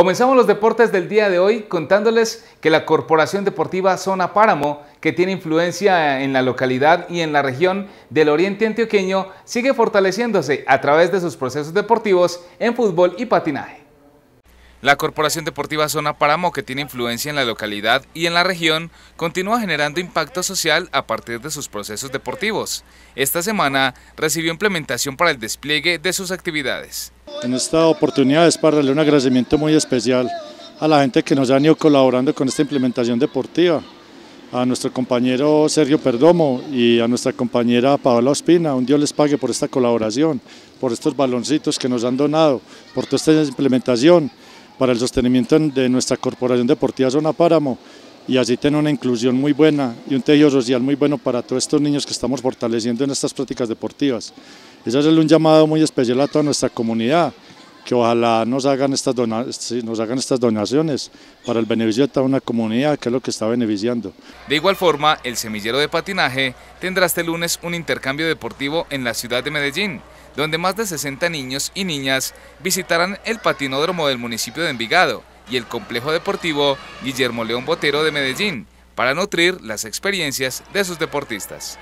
Comenzamos los deportes del día de hoy contándoles que la Corporación Deportiva Zona Páramo, que tiene influencia en la localidad y en la región del Oriente Antioqueño, sigue fortaleciéndose a través de sus procesos deportivos en fútbol y patinaje. La Corporación Deportiva Zona Páramo, que tiene influencia en la localidad y en la región, continúa generando impacto social a partir de sus procesos deportivos. Esta semana recibió implementación para el despliegue de sus actividades en esta oportunidad es para darle un agradecimiento muy especial a la gente que nos ha ido colaborando con esta implementación deportiva, a nuestro compañero Sergio Perdomo y a nuestra compañera Paola Ospina, un Dios les pague por esta colaboración, por estos baloncitos que nos han donado, por toda esta implementación para el sostenimiento de nuestra Corporación Deportiva Zona Páramo y así tener una inclusión muy buena y un tejido social muy bueno para todos estos niños que estamos fortaleciendo en estas prácticas deportivas es hacerle un llamado muy especial a toda nuestra comunidad, que ojalá nos hagan estas, nos hagan estas donaciones para el beneficio de toda una comunidad, que es lo que está beneficiando. De igual forma, el semillero de patinaje tendrá este lunes un intercambio deportivo en la ciudad de Medellín, donde más de 60 niños y niñas visitarán el patinódromo del municipio de Envigado y el complejo deportivo Guillermo León Botero de Medellín, para nutrir las experiencias de sus deportistas.